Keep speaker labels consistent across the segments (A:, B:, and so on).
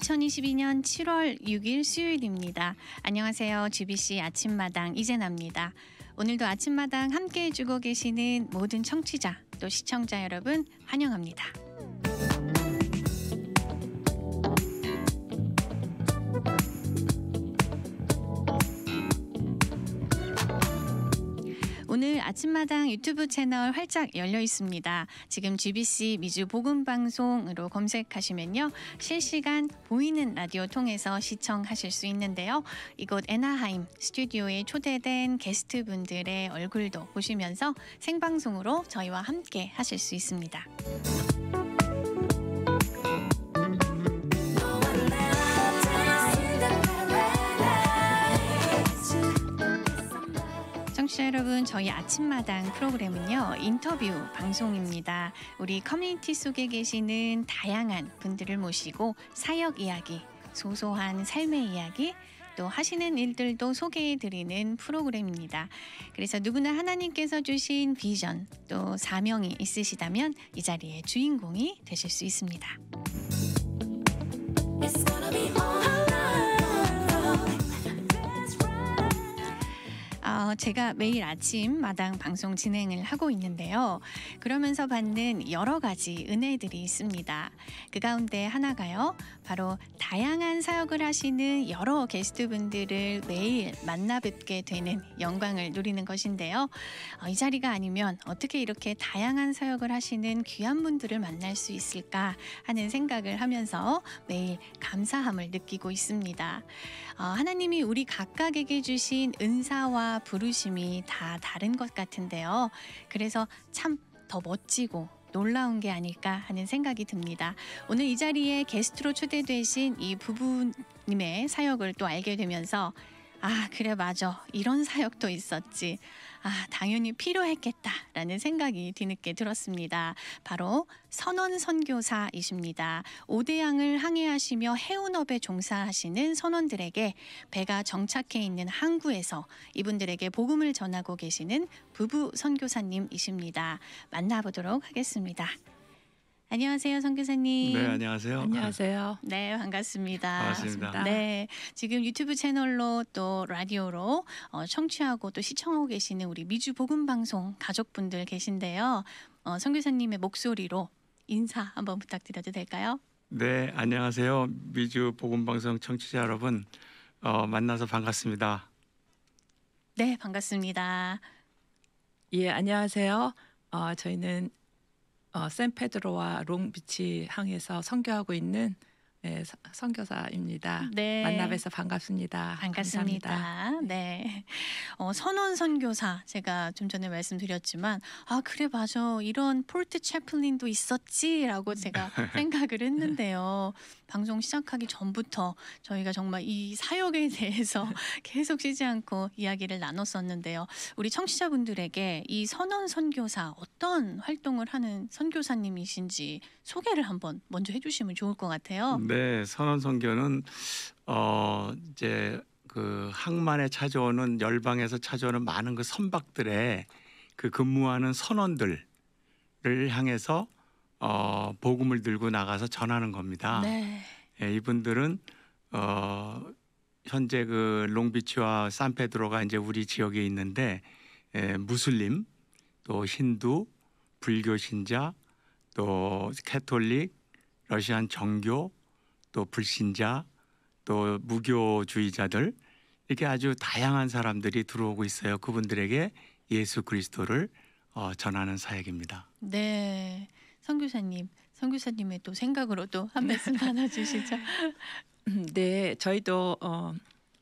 A: 2022년 7월 6일 수요일입니다. 안녕하세요. GBC 아침마당 이재나입니다. 오늘도 아침마당 함께 해주고 계시는 모든 청취자 또 시청자 여러분 환영합니다. 오늘 아침마당 유튜브 채널 활짝 열려 있습니다. 지금 GBC 미주 보금방송으로 검색하시면요. 실시간 보이는 라디오 통해서 시청하실 수 있는데요. 이곳 에나하임 스튜디오에 초대된 게스트분들의 얼굴도 보시면서 생방송으로 저희와 함께 하실 수 있습니다. 청취자 여러분, 저희 아침마당 프로그램은요, 인터뷰 방송입니다. 우리 커뮤니티 속에 계시는 다양한 분들을 모시고 사역 이야기, 소소한 삶의 이야기, 또 하시는 일들도 소개해 드리는 프로그램입니다. 그래서 누구나 하나님께서 주신 비전, 또 사명이 있으시다면 이자리에 주인공이 되실 수 있습니다. 어, 제가 매일 아침 마당 방송 진행을 하고 있는데요. 그러면서 받는 여러 가지 은혜들이 있습니다. 그 가운데 하나가요. 바로 다양한 사역을 하시는 여러 게스트분들을 매일 만나 뵙게 되는 영광을 누리는 것인데요. 어, 이 자리가 아니면 어떻게 이렇게 다양한 사역을 하시는 귀한 분들을 만날 수 있을까 하는 생각을 하면서 매일 감사함을 느끼고 있습니다. 어, 하나님이 우리 각각에게 주신 은사와 부르심이 다 다른 것 같은데요. 그래서 참 더 멋지고 놀라운 게 아닐까 하는 생각이 듭니다. 오늘 이 자리에 게스트로 초대되신 이 부부님의 사역을 또 알게 되면서 아, 그래, 맞아. 이런 사역도 있었지. 아, 당연히 필요했겠다라는 생각이 뒤늦게 들었습니다. 바로 선원 선교사이십니다. 오대양을 항해하시며 해운업에 종사하시는 선원들에게 배가 정착해 있는 항구에서 이분들에게 복음을 전하고 계시는 부부 선교사님이십니다. 만나보도록 하겠습니다. 안녕하세요, 성 교사님. 네, 안녕하세요. 안녕하세요. 네, 반갑습니다. 반갑습니다. 네, 지금 유튜브 채널로 또 라디오로 어, 청취하고 또 시청하고 계시는 우리 미주 복음 방송 가족분들 계신데요. 어, 성 교사님의 목소리로 인사 한번 부탁드려도 될까요?
B: 네, 안녕하세요, 미주 복음 방송 청취자 여러분. 어, 만나서 반갑습니다.
A: 네, 반갑습니다. 예, 안녕하세요.
C: 어, 저희는 어, 샌페드로와 롱비치 항에서 선교하고
A: 있는 네, 선교사입니다. 네. 만나뵈서 반갑습니다. 반갑습니다. 감사합니다. 네. 어, 선원 선교사 제가 좀 전에 말씀드렸지만 아 그래 맞아 이런 폴트 채플린도 있었지라고 제가 생각을 했는데요. 방송 시작하기 전부터 저희가 정말 이 사역에 대해서 계속 쉬지 않고 이야기를 나눴었는데요. 우리 청취자분들에게 이 선언 선교사 어떤 활동을 하는 선교사님이신지 소개를 한번 먼저 해주시면 좋을 것 같아요.
B: 네, 선언 선교는 어 이제 그 항만에 찾아오는 열방에서 찾아오는 많은 그 선박들의 그 근무하는 선원들을 향해서 어, 복음을 들고 나가서 전하는 겁니다. 네. 예, 이분들은 어, 현재 그 롱비치와 산페드로가 이제 우리 지역에 있는데 예, 무슬림 또 힌두 불교 신자 또 캐톨릭 러시안 정교 또 불신자 또 무교주의자들 이렇게 아주 다양한 사람들이 들어오고 있어요. 그분들에게 예수 그리스도를 어, 전하는 사역입니다.
A: 네. 성교사님성교사님의또 생각으로도 한 네. 말씀 나눠주시죠. 네, 저희도 어,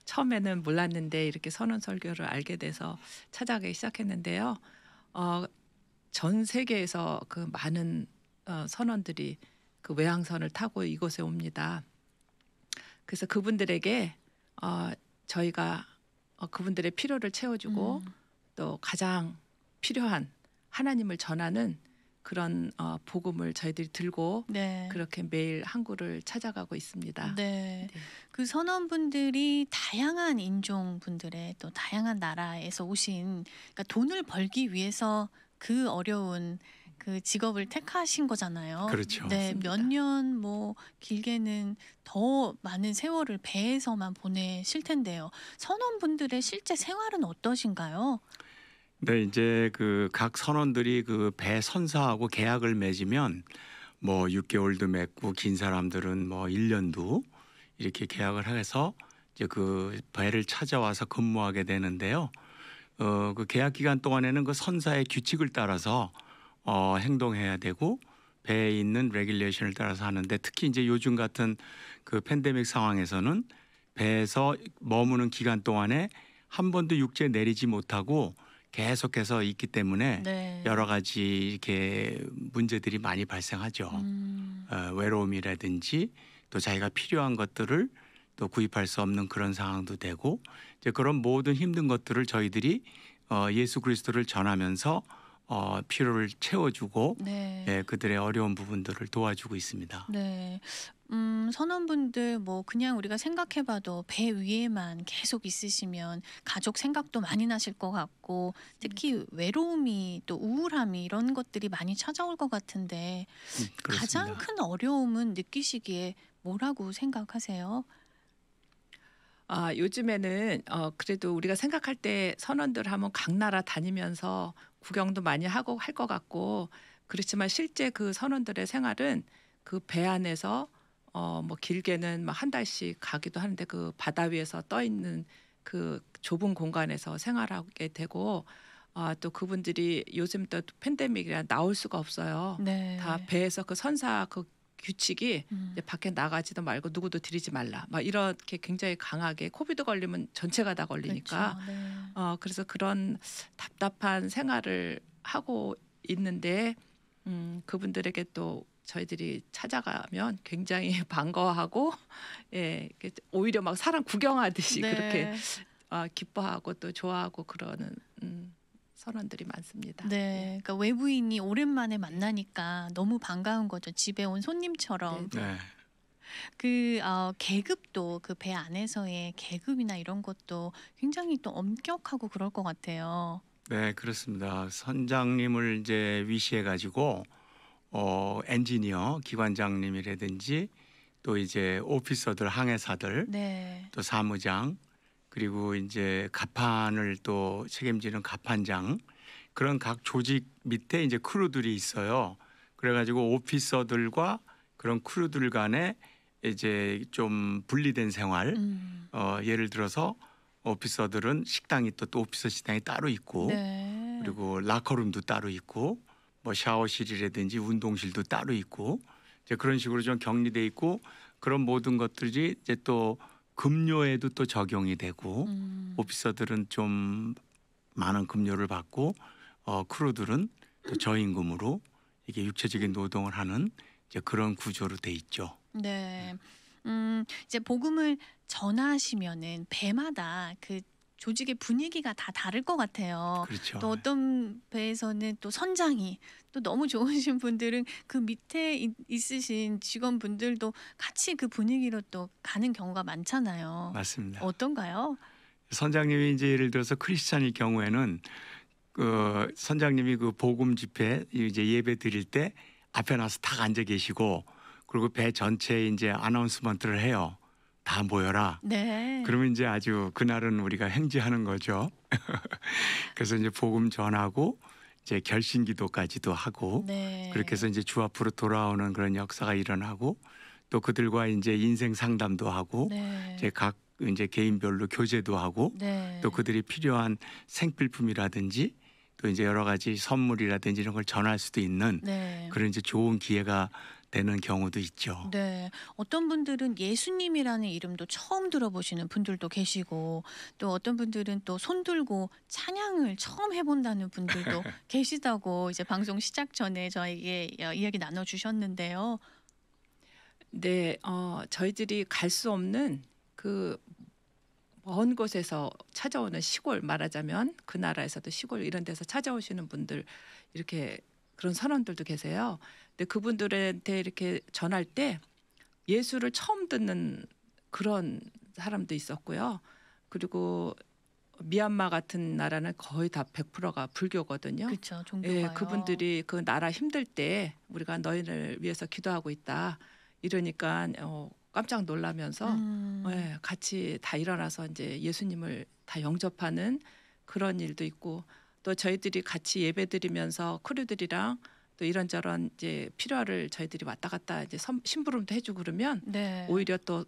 A: 처음에는
C: 몰랐는데 이렇게 선언 설교를 알게 돼서 찾아가기 시작했는데요. 어, 전 세계에서 그 많은 어, 선원들이 그 외항선을 타고 이곳에 옵니다. 그래서 그분들에게 어, 저희가 어, 그분들의 필요를 채워주고 음. 또 가장 필요한 하나님을 전하는 그런 어, 복음을 저희들이 들고 네. 그렇게 매일 항구를 찾아가고 있습니다.
A: 네. 네. 그 선원분들이 다양한 인종 분들의 또 다양한 나라에서 오신 그러니까 돈을 벌기 위해서 그 어려운 그 직업을 택하신 거잖아요. 그렇죠. 네, 몇 년 뭐 길게는 더 많은 세월을 배에서만 보내실 텐데요. 선원분들의 실제 생활은 어떠신가요?
B: 네, 이제 그 각 선원들이 그 배 선사하고 계약을 맺으면 뭐 6개월도 맺고 긴 사람들은 뭐 1년도 이렇게 계약을 해서 이제 그 배를 찾아와서 근무하게 되는데요. 어, 그 계약 기간 동안에는 그 선사의 규칙을 따라서 어, 행동해야 되고 배에 있는 레귤레이션을 따라서 하는데 특히 이제 요즘 같은 그 팬데믹 상황에서는 배에서 머무는 기간 동안에 한 번도 육지에 내리지 못하고 계속해서 있기 때문에 네. 여러 가지 이렇게 문제들이 많이 발생하죠. 음. 어, 외로움이라든지 또 자기가 필요한 것들을 또 구입할 수 없는 그런 상황도 되고 이제 그런 모든 힘든 것들을 저희들이 어, 예수 그리스도를 전하면서 어, 필요를 채워주고 네. 예, 그들의 어려운 부분들을 도와주고 있습니다.
A: 네, 음, 선원분들 뭐 그냥 우리가 생각해봐도 배 위에만 계속 있으시면 가족 생각도 많이 나실 것 같고 특히 음. 외로움이 또 우울함이 이런 것들이 많이 찾아올 것 같은데 음, 가장 큰 어려움은 느끼시기에 뭐라고 생각하세요?
C: 아, 요즘에는 어, 그래도 우리가 생각할 때 선원들 하면 각 나라 다니면서 구경도 많이 하고 할 것 같고 그렇지만 실제 그 선원들의 생활은 그 배 안에서 어, 뭐 길게는 뭐한 달씩 가기도 하는데 그 바다 위에서 떠 있는 그 좁은 공간에서 생활하게 되고 아, 또 그분들이 요즘 또 팬데믹이라 나올 수가 없어요. 네. 다 배에서 그 선사 그 규칙이 음. 이제 밖에 나가지도 말고 누구도 들이지 말라. 막 이렇게 굉장히 강하게 코비드 걸리면 전체가 다 걸리니까. 그렇죠. 네. 어, 그래서 그런 답답한 생활을 하고 있는데 음, 그분들에게 또 저희들이 찾아가면 굉장히 반가워하고 예 오히려 막 사람 구경하듯이 네. 그렇게 아, 기뻐하고 또 좋아하고 그러는 음, 선원들이 많습니다.
A: 네, 예. 그러니까 외부인이 오랜만에 만나니까 너무 반가운 거죠. 집에 온 손님처럼. 네. 네. 네. 그 어, 계급도 그 배 안에서의 계급이나 이런 것도 굉장히 또 엄격하고 그럴 것 같아요.
B: 네, 그렇습니다. 선장님을 이제 위시해 가지고 어, 엔지니어 기관장님이라든지 또 이제 오피서들 항해사들 네. 또 사무장 그리고 이제 갑판을또 책임지는 갑판장 그런 각 조직 밑에 이제 크루들이 있어요. 그래가지고 오피서들과 그런 크루들 간에 이제 좀 분리된 생활. 음. 어, 예를 들어서 오피서들은 식당이 또, 또 오피서 식당이 따로 있고 네. 그리고 라커룸도 따로 있고 뭐 샤워실이라든지 운동실도 따로 있고 이제 그런 식으로 좀 격리돼 있고 그런 모든 것들이 이제 또 급료에도 또 적용이 되고 음. 오피서들은 좀 많은 급료를 받고 어, 크루들은 또 저임금으로 이게 육체적인 노동을 하는 이제 그런 구조로 돼 있죠.
A: 네. 음, 이제 복음을 전하시면은 배마다 그 조직의 분위기가 다 다를 것 같아요. 그렇죠. 또 어떤 배에서는 또 선장이 또 너무 좋으신 분들은 그 밑에 있으신 직원분들도 같이 그 분위기로 또 가는 경우가 많잖아요. 맞습니다. 어떤가요?
B: 선장님이 이제 예를 들어서 크리스찬일 경우에는 그 선장님이 그 복음 집회 이제 예배 드릴 때 앞에 나서 딱 앉아 계시고 그리고 배 전체에 이제 아나운스먼트를 해요. 다 모여라.
A: 네. 그러면
B: 이제 아주 그날은 우리가 행지하는 거죠. 그래서 이제 복음 전하고 이제 결신 기도까지도 하고 네. 그렇게 해서 이제 주 앞으로 돌아오는 그런 역사가 일어나고 또 그들과 이제 인생 상담도 하고 네. 이제 각 이제 개인별로 교제도 하고 네. 또 그들이 필요한 생필품이라든지 또 이제 여러 가지 선물이라든지 이런 걸 전할 수도 있는 네. 그런 이제 좋은 기회가 되는 경우도 있죠.
A: 네. 어떤 분들은 예수님이라는 이름도 처음 들어보시는 분들도 계시고 또 어떤 분들은 또 손들고 찬양을 처음 해본다는 분들도 계시다고 이제 방송 시작 전에 저에게 어, 이야기 나눠주셨는데요.
C: 네. 어, 저희들이 갈 수 없는 그 먼 곳에서 찾아오는 시골 말하자면 그 나라에서도 시골 이런 데서 찾아오시는 분들 이렇게 그런 선원들도 계세요. 근데 그분들한테 이렇게 전할 때 예수를 처음 듣는 그런 사람도 있었고요. 그리고 미얀마 같은 나라는 거의 다 100%가 불교거든요.
A: 그렇죠. 종교가요. 예, 그분들이
C: 그 나라 힘들 때 우리가 너희를 위해서 기도하고 있다. 이러니까 어, 깜짝 놀라면서 음. 예, 같이 다 일어나서 이제 예수님을 다 영접하는 그런 일도 있고 또 저희들이 같이 예배드리면서 크루들이랑 또 이런저런 이제 필요를 저희들이 왔다 갔다 이제 선, 심부름도 해주고 그러면
A: 네. 오히려
C: 또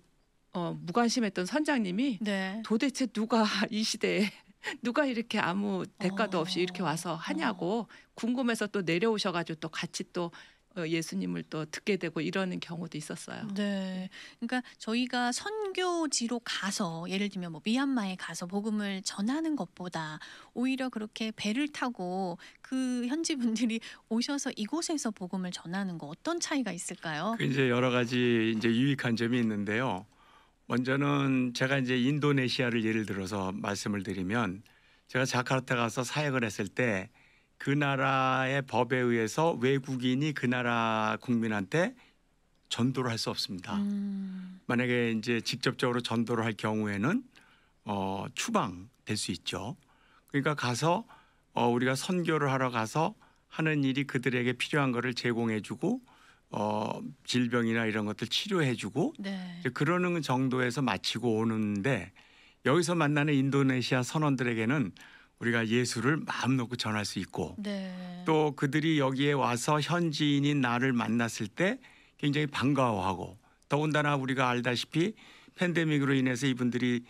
C: 어, 무관심했던 선장님이 네. 도대체 누가 이 시대에 누가 이렇게 아무 대가도 어. 없이 이렇게 와서 하냐고 어. 궁금해서 또 내려오셔가지고 또 같이 또 어, 예수님을 또 듣게 되고 이러는 경우도 있었어요.
A: 네. 그러니까 저희가 선교지로 가서 예를 들면 뭐 미얀마에 가서 복음을 전하는 것보다 오히려 그렇게 배를 타고 그 현지 분들이 오셔서 이곳에서 복음을 전하는 거 어떤 차이가 있을까요? 그
B: 이제 여러 가지 이제 유익한 점이 있는데요. 먼저는 제가 이제 인도네시아를 예를 들어서 말씀을 드리면 제가 자카르타 가서 사역을 했을 때그 나라의 법에 의해서 외국인이 그 나라 국민한테 전도를 할 수 없습니다. 음. 만약에 이제 직접적으로 전도를 할 경우에는 어, 추방될 수 있죠. 그러니까 가서 어, 우리가 선교를 하러 가서 하는 일이 그들에게 필요한 거를 제공해주고 어, 질병이나 이런 것들 치료해주고 네. 그러는 정도에서 마치고 오는데 여기서 만나는 인도네시아 선원들에게는 우리가 예수를 마음 놓고 전할 수 있고 네. 또 그들이 여기에 와서 현지인인 나를 만났을 때 굉장히 반가워하고 더군다나 우리가 알다시피 팬데믹으로 인해서 이분들이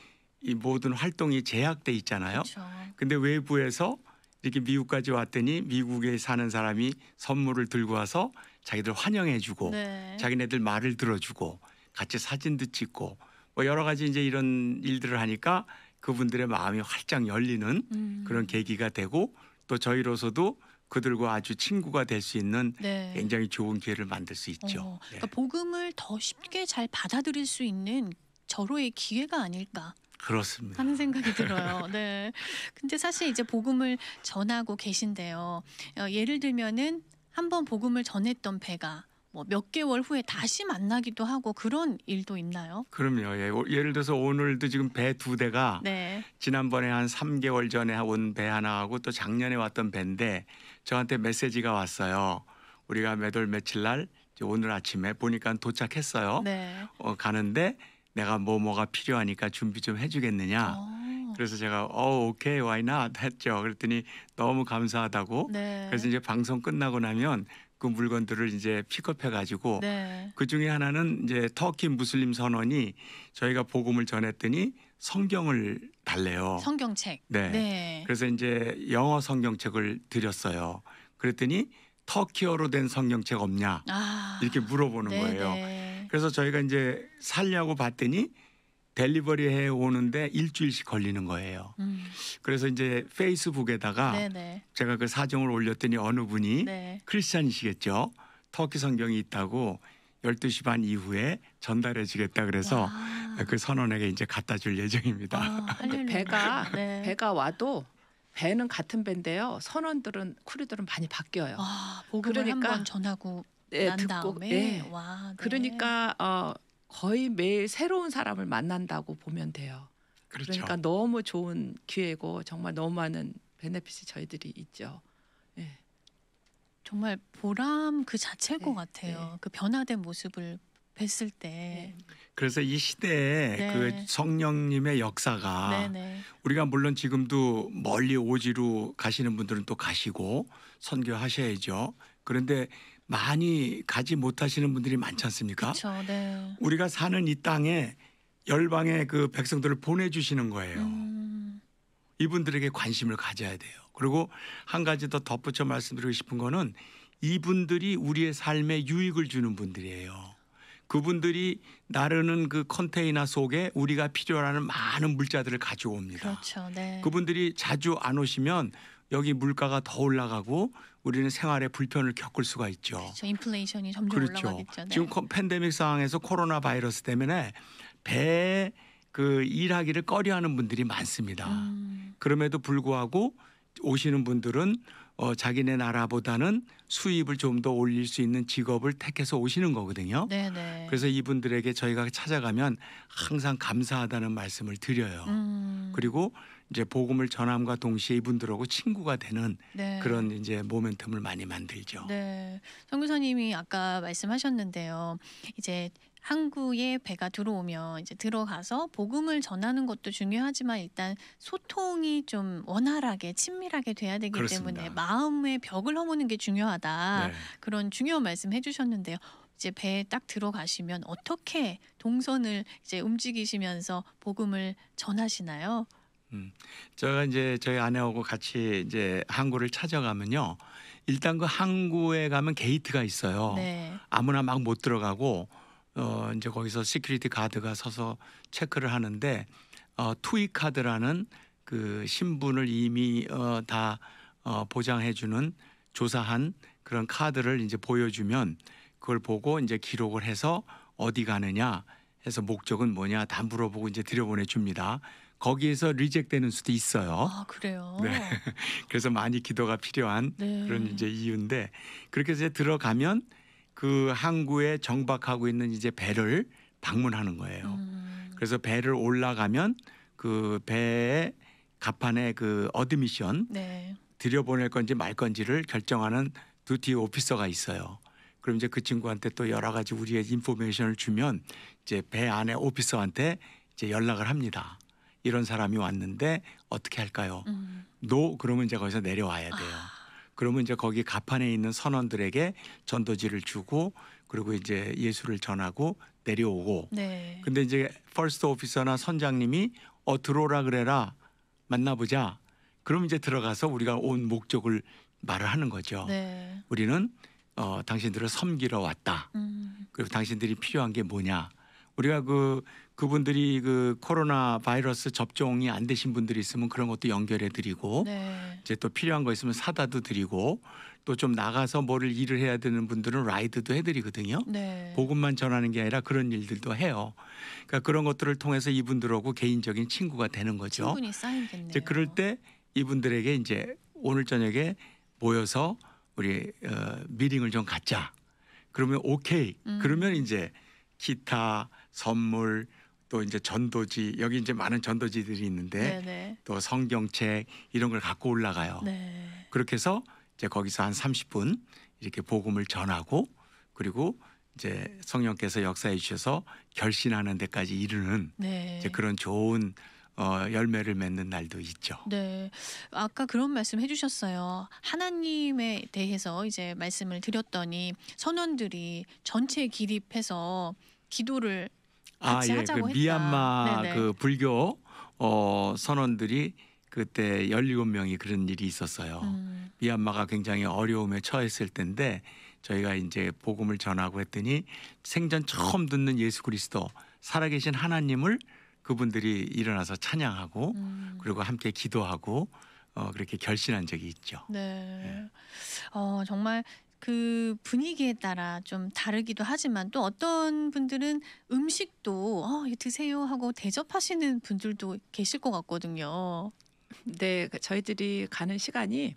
B: 이 모든 활동이 제약돼 있잖아요. 그렇 근데 외부에서 이렇게 미국까지 왔더니 미국에 사는 사람이 선물을 들고 와서 자기들 환영해주고 네. 자기네들 말을 들어주고 같이 사진도 찍고 뭐 여러 가지 이제 이런 일들을 하니까 그분들의 마음이 활짝 열리는 음. 그런 계기가 되고 또 저희로서도 그들과 아주 친구가 될 수 있는 네. 굉장히 좋은 기회를 만들 수 있죠. 어, 그러니까
A: 네. 복음을 더 쉽게 잘 받아들일 수 있는 절호의 기회가 아닐까.
B: 그렇습니다. 하는 생각이 들어요.
A: 네. 근데 사실 이제 복음을 전하고 계신데요. 어, 예를 들면은 한번 복음을 전했던 배가 뭐몇 개월 후에 다시 만나기도 하고 그런 일도 있나요?
B: 그럼요. 예. 를 들어서 오늘도 지금 배 두 대가 네. 지난번에 한 3개월 전에 온 배 하나하고 또 작년에 왔던 배인데 저한테 메시지가 왔어요. 우리가 몇 월 며칠 날 오늘 아침에 보니까 도착했어요. 네. 어, 가는데 내가 뭐 뭐가 필요하니까 준비 좀 해주겠느냐. 오. 어. 그래서 제가 어 오케이 와이나 했죠. 그랬더니 너무 감사하다고. 네. 그래서 이제 방송 끝나고 나면 그 물건들을 이제 픽업해 가지고 네. 그 중에 하나는 이제 터키 무슬림 선원이 저희가 복음을 전했더니 성경을 달래요.
A: 성경책. 네. 네.
B: 그래서 이제 영어 성경책을 드렸어요. 그랬더니 터키어로 된 성경책 없냐 아, 이렇게 물어보는 네네. 거예요. 네. 그래서 저희가 이제 살려고 봤더니 델리버리 해 오는데 일주일씩 걸리는 거예요. 음. 그래서 이제 페이스북에다가 네네. 네. 제가 그 사정을 올렸더니 어느 분이 네. 크리스찬이시겠죠. 터키 성경이 있다고 12시 반 이후에 전달해 주겠다 그래서 와. 그 선원에게 이제 갖다 줄 예정입니다. 아,
C: 그 배가 네. 배가 와도 배는 같은 배인데요. 선원들은 크루들은 많이 바뀌어요. 아,
A: 그러니까 한번 전하고 네, 듣고, 다음에 네. 와, 네.
C: 그러니까 어 거의 매일 새로운 사람을 만난다고 보면 돼요. 그렇죠. 그러니까 너무 좋은 기회고 정말 너무 많은 베네핏이 저희들이 있죠. 예.
A: 정말 보람 그 자체일 네, 것 같아요. 네. 그 변화된 모습을 뵀을 때. 네.
B: 그래서 이 시대에 네. 그 성령님의 역사가 네, 네. 우리가 물론 지금도 멀리 오지로 가시는 분들은 또 가시고 선교하셔야죠. 그런데 많이 가지 못하시는 분들이 많지 않습니까? 그쵸, 네. 우리가 사는 이 땅에 열방의 그 백성들을 보내주시는 거예요. 음. 이분들에게 관심을 가져야 돼요. 그리고 한 가지 더 덧붙여 말씀드리고 싶은 거는 이분들이 우리의 삶에 유익을 주는 분들이에요. 그분들이 나르는 그 컨테이너 속에 우리가 필요하는 많은 물자들을 가져옵니다.
A: 그렇죠, 네.
B: 그분들이 자주 안 오시면 여기 물가가 더 올라가고 우리는 생활에 불편을 겪을 수가 있죠. 그렇죠.
A: 인플레이션이 점점 그렇죠. 올라가겠죠. 네. 지금
B: 팬데믹 상황에서 코로나 바이러스 때문에 배 그 일하기를 꺼려하는 분들이 많습니다. 음. 그럼에도 불구하고 오시는 분들은 어, 자기네 나라보다는 수입을 좀 더 올릴 수 있는 직업을 택해서 오시는 거거든요. 네네. 네. 그래서 이분들에게 저희가 찾아가면 항상 감사하다는 말씀을 드려요. 음. 그리고 이제 복음을 전함과 동시에 이분들하고 친구가 되는 네. 그런 이제 모멘텀을 많이 만들죠.
A: 네. 선교사님이 아까 말씀하셨는데요. 이제 항구에 배가 들어오면 이제 들어가서 복음을 전하는 것도 중요하지만 일단 소통이 좀 원활하게 친밀하게 돼야 되기 그렇습니다. 때문에 마음의 벽을 허무는 게 중요하다. 네. 그런 중요한 말씀 해주셨는데요. 이제 배에 딱 들어가시면 어떻게 동선을 이제 움직이시면서 복음을 전하시나요?
B: 음, 제가 이제 저희 아내하고 같이 이제 항구를 찾아가면요. 일단 그 항구에 가면 게이트가 있어요. 네. 아무나 막 못 들어가고 어 이제 거기서 시큐리티 가드가 서서 체크를 하는데 어 투이 카드라는 그 신분을 이미 어다 어, 어 보장해 주는 조사한 그런 카드를 이제 보여주면 그걸 보고 이제 기록을 해서 어디 가느냐 해서 목적은 뭐냐 다 물어보고 이제 들여보내 줍니다. 거기에서 리젝되는 수도 있어요. 아,
A: 그래요? 네.
B: 그래서 많이 기도가 필요한 네. 그런 이제 이유인데 그렇게 이제 들어가면 그 항구에 정박하고 있는 이제 배를 방문하는 거예요. 음. 그래서 배를 올라가면 그 배의 갑판에 그 어드미션 네. 들여보낼 건지 말 건지를 결정하는 두티 오피서가 있어요. 그럼 이제 그 친구한테 또 여러 가지 우리의 인포메이션을 주면 이제 배 안에 오피서한테 이제 연락을 합니다. 이런 사람이 왔는데 어떻게 할까요? 음. 노 그러면 이제 거기서 내려와야 아. 돼요. 아. 그러면 이제 거기 가판에 있는 선원들에게 전도지를 주고 그리고 이제 예수를 전하고 내려오고. 네. 근데 이제 퍼스트 오피서나 선장님이 어 들어오라 그래라 만나보자. 그럼 이제 들어가서 우리가 온 목적을 말을 하는 거죠. 네. 우리는 어, 당신들을 섬기러 왔다. 음. 그리고 당신들이 필요한 게 뭐냐. 우리가 그 그분들이 그 코로나 바이러스 접종이 안 되신 분들이 있으면 그런 것도 연결해 드리고 네. 이제 또 필요한 거 있으면 사다도 드리고 또 좀 나가서 뭐를 일을 해야 되는 분들은 라이드도 해드리거든요. 네. 복음만 전하는 게 아니라 그런 일들도 해요. 그러니까 그런 것들을 통해서 이분들하고 개인적인 친구가 되는 거죠. 충분히 쌓이겠네요. 이제 그럴 때 이분들에게 이제 오늘 저녁에 모여서 우리 어, 미링을 좀 갖자. 그러면 오케이. 음. 그러면 이제 기타 선물 또 이제 전도지 여기 이제 많은 전도지들이 있는데 네네. 또 성경책 이런 걸 갖고 올라가요. 네. 그렇게 해서 이제 거기서 한 30분 이렇게 복음을 전하고 그리고 이제 성령께서 역사해 주셔서 결신하는 데까지 이르는 네. 이제 그런 좋은 어, 열매를 맺는 날도 있죠.
A: 네, 아까 그런 말씀 해주셨어요. 하나님에 대해서 이제 말씀을 드렸더니 선원들이 전체 기립해서 기도를 아예 그 했다. 미얀마 네네. 그
B: 불교 어 선원들이 그때 17명이 그런 일이 있었어요. 음, 미얀마가 굉장히 어려움에 처했을 때인데 저희가 이제 복음을 전하고 했더니 생전 처음 듣는 예수 그리스도 살아계신 하나님을 그분들이 일어나서 찬양하고 음. 그리고 함께 기도하고 어, 그렇게 결신한 적이 있죠.
A: 네. 예. 어, 정말 그 분위기에 따라 좀 다르기도 하지만 또 어떤 분들은 음식도 어, 드세요 하고 대접하시는 분들도 계실 것 같거든요. 네, 그 저희들이 가는 시간이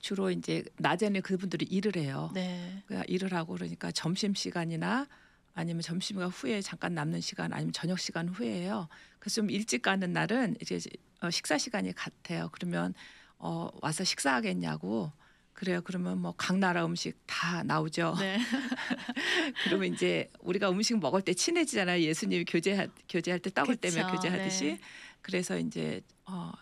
A: 주로 이제 낮에는
C: 그분들이 일을 해요. 네. 그러니까 일을 하고 그러니까 점심 시간이나 아니면 점심 후에 잠깐 남는 시간 아니면 저녁 시간 후에요. 그래서 좀 일찍 가는 날은 이제 어, 식사 시간이 같아요. 그러면 어, 와서 식사하겠냐고 그래요. 그러면 뭐 각 나라 음식 다 나오죠. 네. 그러면 이제 우리가 음식 먹을 때 친해지잖아요. 예수님이 교제하, 교제할 때 떡을 떼며 교제하듯이. 네. 그래서 이제 어,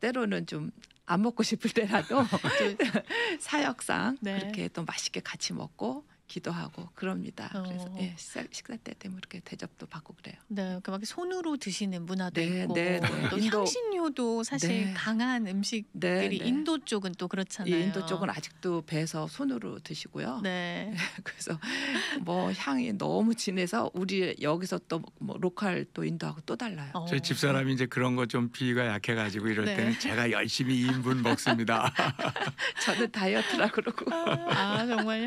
C: 때로는 좀 안 먹고 싶을 때라도 사역상 네. 그렇게 또 맛있게 같이 먹고 기도하고 그럽니다. 그래서 어. 예, 식사, 식때 되면 이렇게 대접도 받고 그래요.
A: 네, 그러니막 손으로 드시는 문화도 네, 있고 네, 네. 또 인도, 향신료도 사실 네. 강한 음식들이 네, 네. 인도 쪽은 또 그렇잖아요. 예, 인도 쪽은 아직도
C: 배서 에 손으로 드시고요.
A: 네.
C: 그래서 뭐 향이 너무 진해서 우리 여기서 또 뭐 로컬 또 인도하고 또 달라요. 어. 저희
B: 집 사람이 이제 그런 거 좀 비위가 약해가지고 이럴 네. 때는 제가 열심히 2인분 먹습니다.
A: 저는 다이어트라 그러고. 아, 아 정말요.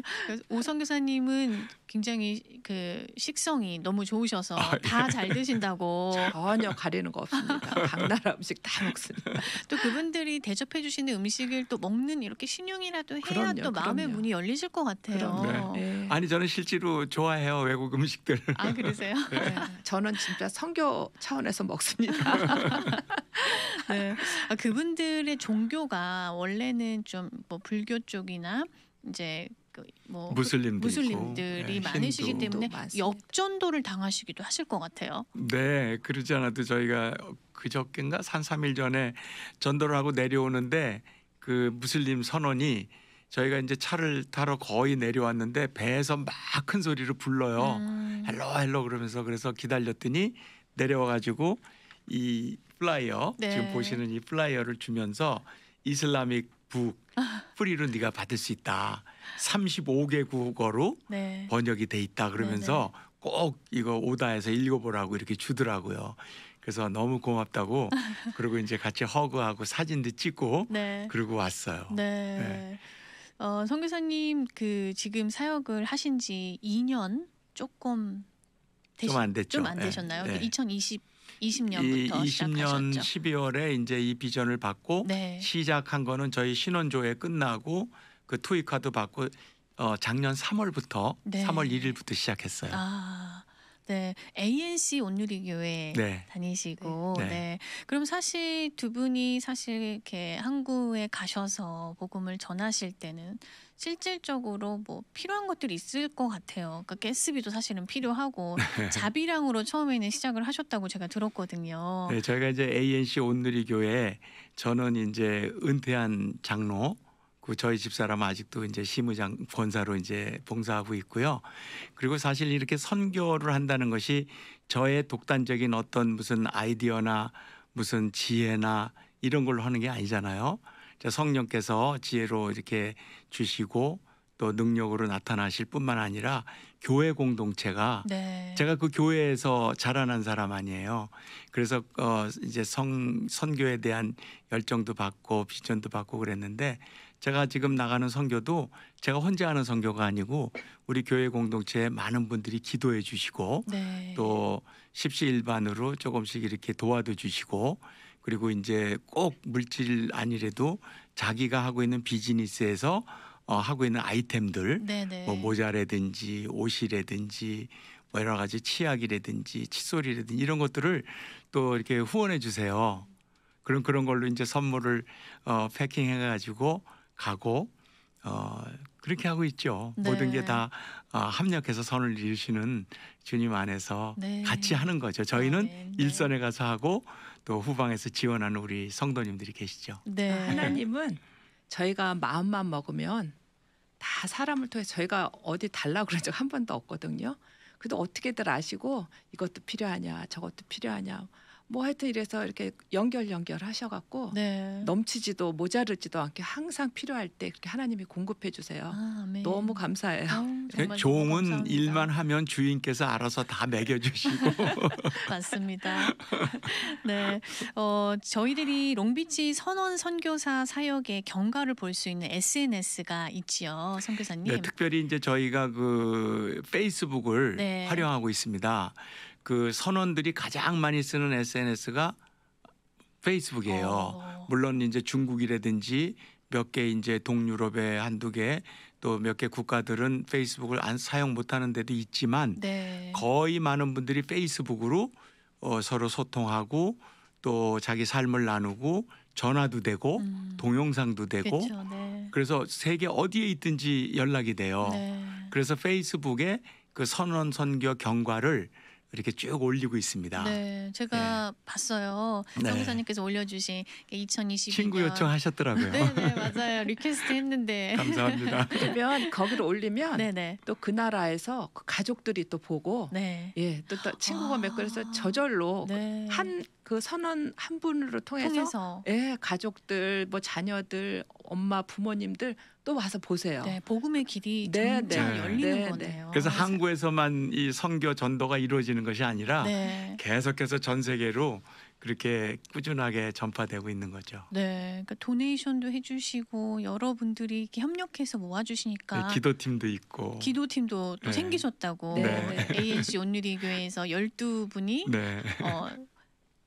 A: 오성 교사 박사님은 굉장히 그 식성이 너무 좋으셔서 아, 예. 다잘 드신다고 전혀 가리는 거 없습니다.
C: 각 나라 음식 다 먹습니다.
A: 또 그분들이 대접해 주시는 음식을 또 먹는 이렇게 신용이라도 해야 그럼요, 또 마음의 그럼요. 문이 열리실 것 같아요. 네. 네.
B: 아니 저는 실제로 좋아해요 외국 음식들.
A: 아 그러세요? 네. 네.
C: 저는 진짜 성교 차원에서 먹습니다.
A: 네. 아, 그분들의 종교가 원래는 좀 뭐 불교 쪽이나 이제 그 뭐무슬림 무슬림들이 있 네, 많으시기 때문에 많습니다. 역전도를 당하시기도 하실 것 같아요.
B: 네, 그러지 않아도 저희가 그저께인가 3, 3일 전에 전도를 하고 내려오는데 그 무슬림 선원이 저희가 이제 차를 타러 거의 내려왔는데 배에서 막 큰 소리로 불러요. 음. 헬로 헬로 그러면서 그래서 기다렸더니 내려와 가지고 이 플라이어 네. 지금 보시는 이 플라이어를 주면서 이슬람이 국 프리로 네가 받을 수 있다. 35개 국어로 네. 번역이 돼 있다 그러면서 네네. 네. 꼭 이거 오다에서 읽어보라고 이렇게 주더라고요. 그래서 너무 고맙다고 그리고 이제 같이 허그하고 사진도 찍고 네. 그러고 왔어요.
A: 네. 네. 어, 성 교사님 그 지금 사역을 하신 지 2년 조금
B: 되시, 좀안 됐죠. 좀 안 되셨나요? 네.
A: 2020 20년부터 이, 20년 시작하셨죠.
B: 12월에 이제 이 비전을 받고 네. 시작한 거는 저희 신원조회 끝나고 그 투입카드 받고 어, 작년 3월부터 네. 3월 1일부터 시작했어요.
A: 아. 네, ANC 온누리 교회 네. 다니시고, 네. 네. 그럼 사실 두 분이 사실 이렇게 한국에 가셔서 복음을 전하실 때는 실질적으로 뭐 필요한 것들이 있을 것 같아요. 그러니까 가스비도 사실은 필요하고 네. 자비량으로 처음에는 시작을 하셨다고 제가 들었거든요. 네,
B: 저희가 이제 ANC 온누리교회 저는 이제 은퇴한 장로 그 저희 집사람 아직도 이제 시무장 본사로 이제 봉사하고 있고요. 그리고 사실 이렇게 선교를 한다는 것이 저의 독단적인 어떤 무슨 아이디어나 무슨 지혜나 이런 걸로 하는 게 아니잖아요. 성령께서 지혜로 이렇게 주시고 또 능력으로 나타나실 뿐만 아니라 교회 공동체가 네. 제가 그 교회에서 자라난 사람 아니에요. 그래서 어 이제 성 선교에 대한 열정도 받고 비전도 받고 그랬는데 제가 지금 나가는 선교도 제가 혼자 하는 선교가 아니고 우리 교회 공동체에 많은 분들이 기도해 주시고 네. 또 십시일반으로 조금씩 이렇게 도와도 주시고 그리고 이제 꼭 물질 아니래도 자기가 하고 있는 비즈니스에서 어, 하고 있는 아이템들 네네. 뭐 모자라든지 옷이라든지 뭐 여러 가지 치약이라든지 칫솔이라든지 이런 것들을 또 이렇게 후원해 주세요. 그런 그런 걸로 이제 선물을 어, 패킹해 가지고 가고 어, 그렇게 하고 있죠. 네. 모든 게다 어, 합력해서 선을 이루시는 주님 안에서 네. 같이 하는 거죠. 저희는 네. 일선에 가서 하고 또 후방에서 지원하는 우리 성도님들이 계시죠. 네. 아, 하나님은
C: 저희가 마음만 먹으면 다 사람을 통해 저희가 어디 달라 그런 적 한 번도 없거든요. 그래도 어떻게들 아시고 이것도 필요하냐 저것도 필요하냐 뭐 하여튼 이래서 이렇게 연결 연결 하셔갖고 네. 넘치지도 모자르지도 않게 항상 필요할 때 그렇게 하나님이 공급해
A: 주세요. 아, 너무 감사해요. 아유, 그 정말 종은 감사합니다.
B: 일만 하면 주인께서 알아서 다매겨주시고
A: 맞습니다. 네, 어, 저희들이 롱비치 선원 선교사 사역의 경과를 볼 수 있는 SNS가 있지요, 선교사님. 네,
B: 특별히 이제 저희가 그 페이스북을 네. 활용하고 있습니다. 그 선원들이 가장 많이 쓰는 SNS가 페이스북이에요. 어. 물론 이제 중국이라든지 몇 개 이제 동유럽의 한두 개 또 몇 개 국가들은 페이스북을 안 사용 못 하는 데도 있지만 네. 거의 많은 분들이 페이스북으로 어, 서로 소통하고 또 자기 삶을 나누고 전화도 되고 음. 동영상도 되고 그쵸, 네. 그래서 세계 어디에 있든지 연락이 돼요. 네. 그래서 페이스북에 그 선언 선교 경과를 이렇게 쭉 올리고 있습니다.
A: 네, 제가 예. 봤어요. 네. 성사님께서 올려주신 2022년 친구 요청하셨더라고요. 네, 네, 맞아요. 리퀘스트 했는데. 감사합니다. 그러면 거기를 올리면 네, 네. 또그 나라에서 그 가족들이 또 보고 네.
C: 예, 또, 또 친구가 몇 그래서 아, 저절로 그 네. 한그 선언 한 분으로 통해서, 통해서. 예, 가족들 뭐 자녀들 엄마 부모님들 또 와서 보세요.
A: 네, 복음의 길이 네, 점점 네, 열리는 네, 거네요.
B: 네. 그래서 한국에서만이 선교 전도가 이루어지는 것이 아니라 네. 계속해서 전 세계로 그렇게 꾸준하게 전파되고 있는 거죠.
A: 네, 그러니까 도네이션도 해주시고 여러분들이 이렇게 협력해서 모아주시니까 네,
B: 기도팀도 있고
A: 기도팀도 또 네. 생기셨다고 네. 네. AH 온누리 교회에서 12 분이 네. 어,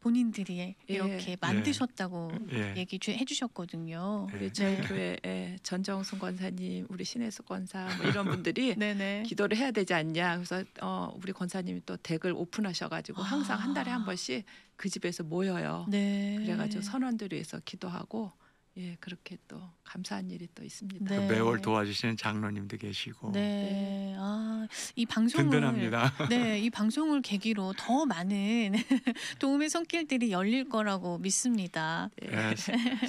A: 본인들이 이렇게 예. 만드셨다고 예. 예. 얘기 해주셨거든요. 예. 우리 저희 교회 예, 전정순 권사님,
C: 우리 신혜숙 권사 뭐 이런 분들이 네네. 기도를 해야 되지 않냐. 그래서 어, 우리 권사님이 또 댁을 오픈하셔가지고 항상 한 달에 한 아. 번씩 그 집에서 모여요.
A: 네. 그래가지고
C: 선원들 위해서 기도하고 예 그렇게 또 감사한 일이 또 있습니다. 그 네. 매월
B: 도와주시는 장로님도 계시고.
A: 네, 네. 아이 방송을 든든합니다. 네, 이 방송을 계기로 더 많은 도움의 손길들이 열릴 거라고 믿습니다. 네,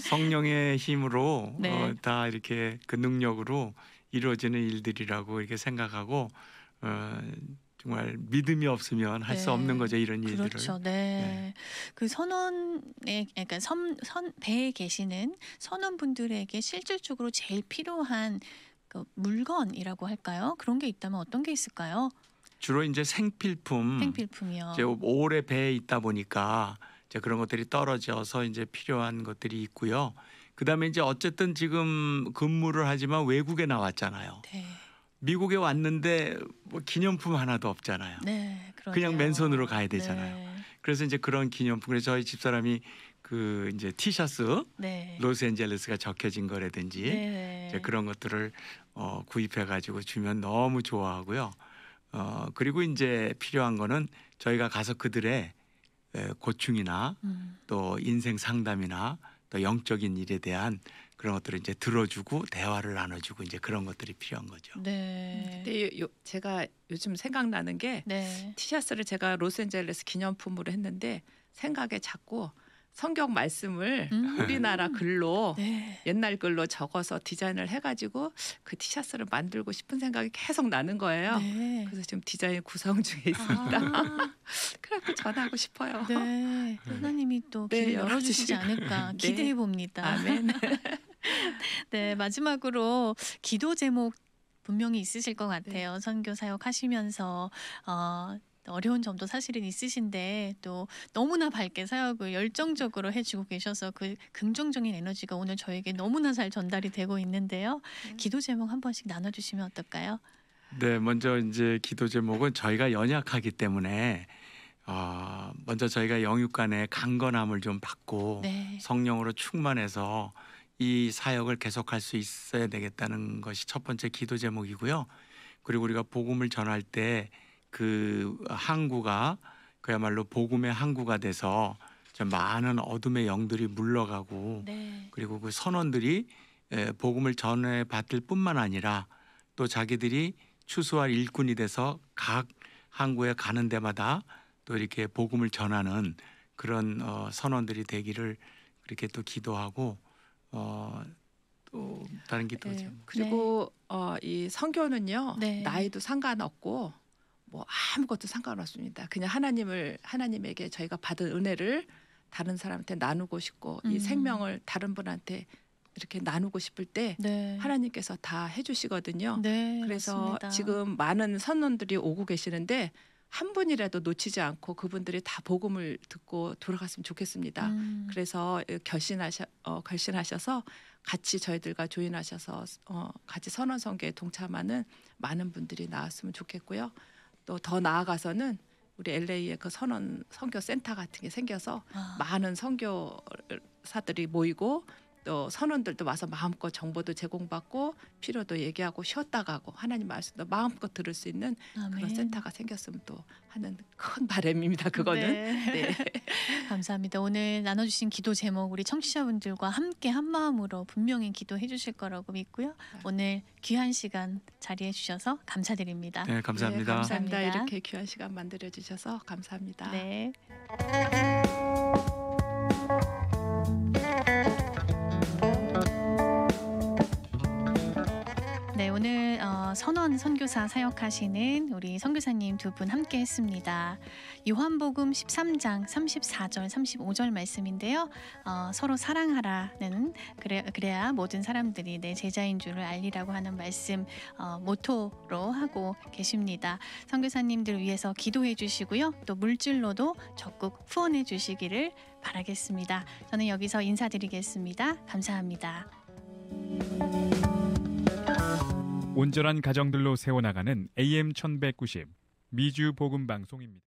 B: 성령의 힘으로 네. 어, 다 이렇게 그 능력으로 이루어지는 일들이라고 이렇게 생각하고 어, 정말 믿음이 없으면 할수 네. 없는 거죠 이런 일들을. 그렇죠. 네.
A: 네. 그 선원에 그러니까 선, 선 배에 계시는 선원분들에게 실질적으로 제일 필요한 그 물건이라고 할까요? 그런 게 있다면 어떤 게 있을까요?
B: 주로 이제 생필품.
A: 생필품이요. 이제
B: 오래 배에 있다 보니까 이제 그런 것들이 떨어져서 이제 필요한 것들이 있고요. 그다음에 이제 어쨌든 지금 근무를 하지만 외국에 나왔잖아요. 네. 미국에 왔는데 뭐 기념품 하나도 없잖아요. 네, 그냥 맨손으로 가야 되잖아요. 네. 그래서 이제 그런 기념품 그래서 저희 집사람이 그 이제 티셔츠 네. 로스앤젤레스가 적혀진 거라든지
A: 네. 이제
B: 그런 것들을 어, 구입해 가지고 주면 너무 좋아하고요. 어, 그리고 이제 필요한 거는 저희가 가서 그들의 고충이나 음. 또 인생 상담이나 또 영적인 일에 대한 그런 것들을 이제 들어주고 대화를 나눠주고 이제 그런
C: 것들이 필요한 거죠. 네. 근데 요, 제가 요즘 생각나는 게 네. 티셔츠를 제가 로스앤젤레스 기념품으로 했는데 생각에 자꾸 성경 말씀을 음. 우리나라 글로 네. 옛날 글로 적어서 디자인을 해가지고 그 티셔츠를 만들고 싶은 생각이 계속 나는 거예요. 네. 그래서 지금 디자인 구성 중에 아. 있습니다. 아.
A: 그래갖고 전하고 싶어요. 네. 하나님이 또 네, 열어주시지 않을까 네. 기대해 봅니다. 아멘. 네 마지막으로 기도 제목 분명히 있으실 것 같아요. 네. 선교 사역 하시면서 어, 어려운 점도 사실은 있으신데 또 너무나 밝게 사역을 열정적으로 해주고 계셔서 그 긍정적인 에너지가 오늘 저에게 너무나 잘 전달이 되고 있는데요. 네. 기도 제목 한 번씩 나눠주시면 어떨까요?
B: 네, 먼저 이제 기도 제목은 저희가 연약하기 때문에 어, 먼저 저희가 영육간의 강건함을 좀 받고 네. 성령으로 충만해서 이 사역을 계속할 수 있어야 되겠다는 것이 첫 번째 기도 제목이고요. 그리고 우리가 복음을 전할 때그 항구가 그야말로 복음의 항구가 돼서 많은 어둠의 영들이 물러가고 네. 그리고 그 선원들이 복음을 전해 받을 뿐만 아니라 또 자기들이 추수할 일꾼이 돼서 각 항구에 가는 데마다 또 이렇게 복음을 전하는 그런 어, 선원들이 되기를 그렇게 또 기도하고 어, 또 다른 기도죠. 네.
C: 그리고 네. 어, 이 선교는요 네. 나이도 상관없고 뭐 아무것도 상관없습니다. 그냥 하나님을 하나님에게 저희가 받은 은혜를 다른 사람한테 나누고 싶고 음. 이 생명을 다른 분한테 이렇게 나누고 싶을 때 네. 하나님께서 다 해주시거든요. 네, 그래서 맞습니다. 지금 많은 선원들이 오고 계시는데 한 분이라도 놓치지 않고 그분들이 다 복음을 듣고 돌아갔으면 좋겠습니다. 음. 그래서 결신하셔 어, 결신하셔서 같이 저희들과 조인하셔서 어, 같이 선원 선교에 동참하는 많은 분들이 나왔으면 좋겠고요. 또더 나아가서는 우리 LA에 그 선원 선교 센터 같은 게 생겨서 아. 많은 선교사들이 모이고 또 선원들도 와서 마음껏 정보도 제공받고 필요도 얘기하고 쉬었다 가고 하나님 말씀도 마음껏 들을 수 있는 아멘. 그런 센터가 생겼으면 또 하는 큰 바람입니다. 그거는.
A: 네. 네. 감사합니다. 오늘 나눠주신 기도 제목 우리 청취자분들과 함께 한 마음으로 분명히 기도해 주실 거라고 믿고요. 네. 오늘 귀한 시간 자리해 주셔서 감사드립니다. 네, 감사합니다. 네, 감사합니다. 감사합니다. 이렇게 귀한 시간 만들어 주셔서 감사합니다. 네. 오늘 어, 선원 선교사 사역하시는 우리 선교사님 두 분 함께 했습니다. 요한복음 13장 34절 35절 말씀인데요. 어, 서로 사랑하라는 그래, 그래야 모든 사람들이 내 제자인 줄을 알리라고 하는 말씀 어, 모토로 하고 계십니다. 선교사님들 위해서 기도해 주시고요. 또 물질로도 적극 후원해 주시기를 바라겠습니다. 저는 여기서 인사드리겠습니다. 감사합니다.
B: 온전한 가정들로 세워나가는 AM 1190 미주 복음 방송입니다.